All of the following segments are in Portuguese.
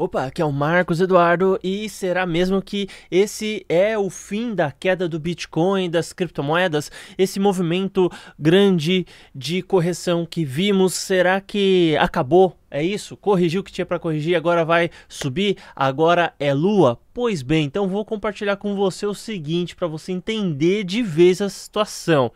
Opa, aqui é o Marcos Eduardo e será mesmo que esse é o fim da queda do Bitcoin, das criptomoedas? Esse movimento grande de correção que vimos, será que acabou é isso, corrigiu o que tinha para corrigir, agora vai subir, agora é lua. Pois bem, então vou compartilhar com você o seguinte para você entender de vez a situação.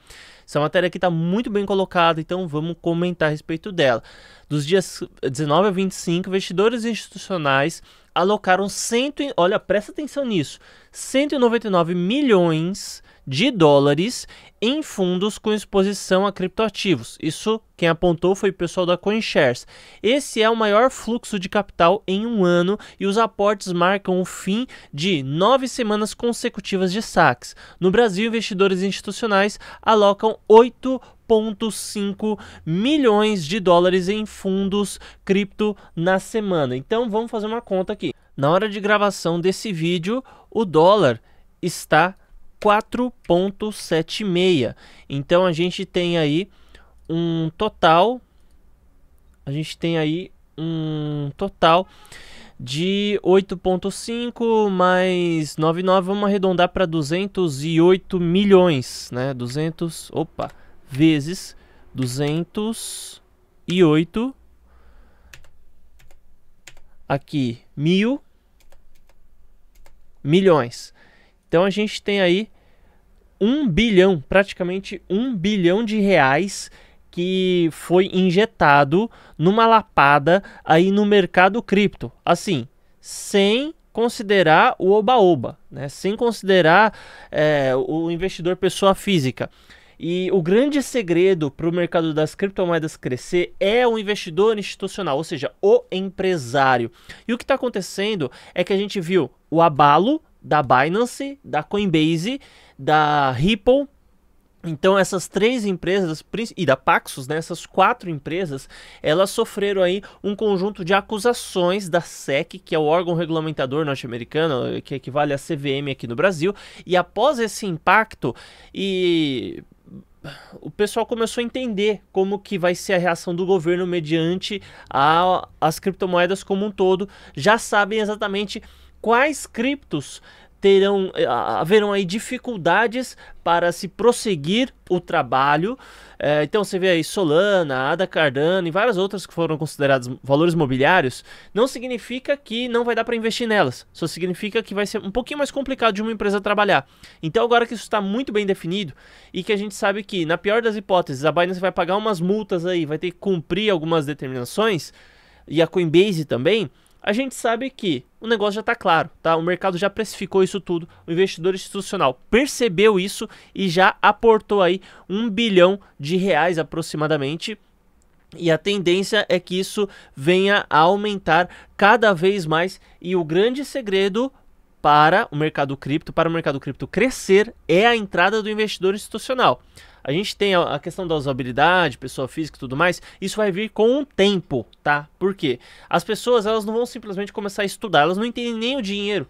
Essa matéria aqui está muito bem colocada, então vamos comentar a respeito dela. Dos dias 19 a 25, investidores institucionais alocaram 100, olha, presta atenção nisso, 199 milhões de dólares em fundos com exposição a criptoativos. Isso quem apontou foi o pessoal da CoinShares. Esse é o maior fluxo de capital em um ano e os aportes marcam o fim de nove semanas consecutivas de saques. No Brasil, investidores institucionais alocam 8,5 milhões de dólares em fundos cripto na semana. Então vamos fazer uma conta aqui. Na hora de gravação desse vídeo, o dólar está 4,76. Então a gente tem aí um total. A gente tem aí um total de 8.5 mais 99, vamos arredondar para 208 milhões, né? 200, opa, vezes 208 aqui mil milhões. Então a gente tem aí um bilhão, praticamente um bilhão de reais que foi injetado numa lapada aí no mercado cripto. Assim, sem considerar o oba-oba, né? sem considerar é, o investidor pessoa física. E o grande segredo para o mercado das criptomoedas crescer é o investidor institucional, ou seja, o empresário. E o que está acontecendo é que a gente viu o abalo da Binance, da Coinbase, da Ripple. Então essas três empresas e da Paxos, né, essas quatro empresas, elas sofreram aí um conjunto de acusações da SEC, que é o órgão regulamentador norte-americano, que equivale à CVM aqui no Brasil, e após esse impacto e o pessoal começou a entender como que vai ser a reação do governo mediante a, as criptomoedas como um todo, já sabem exatamente quais criptos terão eh, haverão aí dificuldades para se prosseguir o trabalho. É, então você vê aí Solana, Ada Cardano e várias outras que foram consideradas valores mobiliários. Não significa que não vai dar para investir nelas, só significa que vai ser um pouquinho mais complicado de uma empresa trabalhar. Então agora que isso está muito bem definido e que a gente sabe que na pior das hipóteses a Binance vai pagar umas multas aí, vai ter que cumprir algumas determinações e a Coinbase também a gente sabe que o negócio já está claro, tá? O mercado já precificou isso tudo, o investidor institucional percebeu isso e já aportou aí um bilhão de reais aproximadamente. E a tendência é que isso venha a aumentar cada vez mais. E o grande segredo para o mercado cripto, para o mercado cripto crescer, é a entrada do investidor institucional. A gente tem a questão da usabilidade, pessoa física e tudo mais, isso vai vir com o tempo, tá? Por quê? As pessoas, elas não vão simplesmente começar a estudar, elas não entendem nem o dinheiro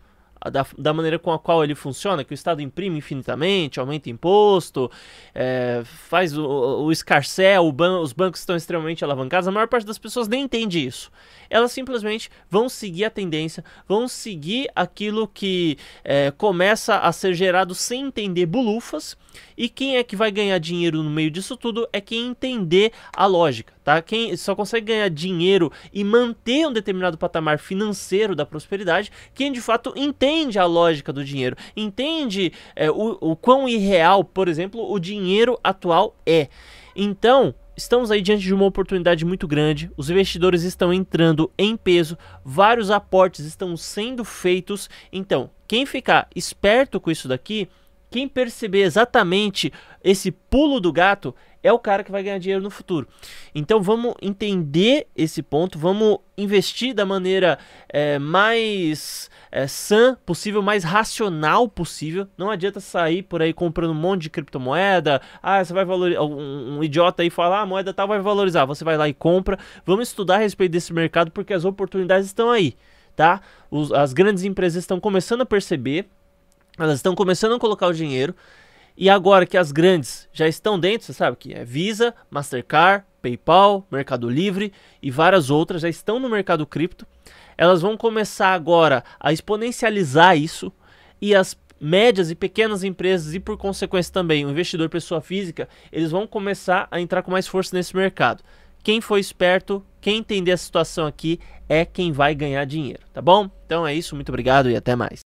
da, da maneira com a qual ele funciona, que o Estado imprime infinitamente, aumenta imposto, é, faz o, o escarcel, o ban os bancos estão extremamente alavancados, a maior parte das pessoas nem entende isso. Elas simplesmente vão seguir a tendência, vão seguir aquilo que é, começa a ser gerado sem entender bulufas, e quem é que vai ganhar dinheiro no meio disso tudo é quem entender a lógica, tá? Quem só consegue ganhar dinheiro e manter um determinado patamar financeiro da prosperidade, quem de fato entende a lógica do dinheiro, entende é, o, o quão irreal, por exemplo, o dinheiro atual é. Então, estamos aí diante de uma oportunidade muito grande. Os investidores estão entrando em peso, vários aportes estão sendo feitos. Então, quem ficar esperto com isso daqui quem perceber exatamente esse pulo do gato é o cara que vai ganhar dinheiro no futuro. Então vamos entender esse ponto, vamos investir da maneira é, mais é, sã possível, mais racional possível. Não adianta sair por aí comprando um monte de criptomoeda. Ah, você vai valorizar. Um, um idiota aí fala, ah, a moeda tal vai valorizar. Você vai lá e compra. Vamos estudar a respeito desse mercado porque as oportunidades estão aí. Tá? Os, as grandes empresas estão começando a perceber elas estão começando a colocar o dinheiro. E agora que as grandes já estão dentro, você sabe que é Visa, Mastercard, PayPal, Mercado Livre e várias outras já estão no mercado cripto. Elas vão começar agora a exponencializar isso e as médias e pequenas empresas e por consequência também o investidor pessoa física, eles vão começar a entrar com mais força nesse mercado. Quem for esperto, quem entender a situação aqui é quem vai ganhar dinheiro, tá bom? Então é isso, muito obrigado e até mais.